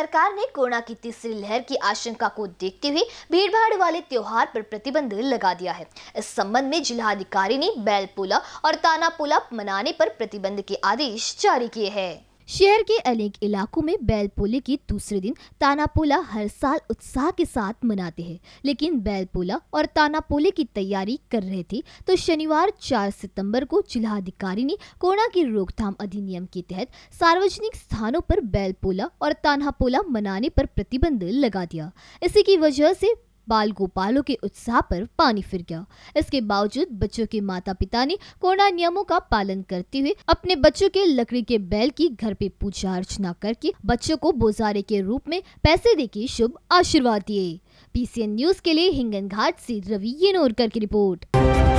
सरकार ने कोरोना की तीसरी लहर की आशंका को देखते हुए भीड़भाड़ वाले त्योहार पर प्रतिबंध लगा दिया है इस संबंध में जिलाधिकारी ने बैलपुला और तानापुला मनाने पर प्रतिबंध के आदेश जारी किए हैं शहर के अनेक इलाकों में बैलपोले के दूसरे दिन तानापोला हर साल उत्साह के साथ मनाते हैं लेकिन बैलपोला और तानापोले की तैयारी कर रहे थे तो शनिवार 4 सितंबर को जिलाधिकारी ने कोरोना की रोकथाम अधिनियम के तहत सार्वजनिक स्थानों पर बैलपोला और तानापोला मनाने पर प्रतिबंध लगा दिया इसी की वजह से बाल गोपालों के उत्साह पर पानी फिर गया इसके बावजूद बच्चों के माता पिता ने कोरोना नियमों का पालन करते हुए अपने बच्चों के लकड़ी के बैल की घर पे पूजा अर्चना करके बच्चों को बोजारे के रूप में पैसे देके शुभ आशीर्वाद दिए पीसीएन न्यूज के लिए हिंगन घाट ऐसी रवि येनोरकर की रिपोर्ट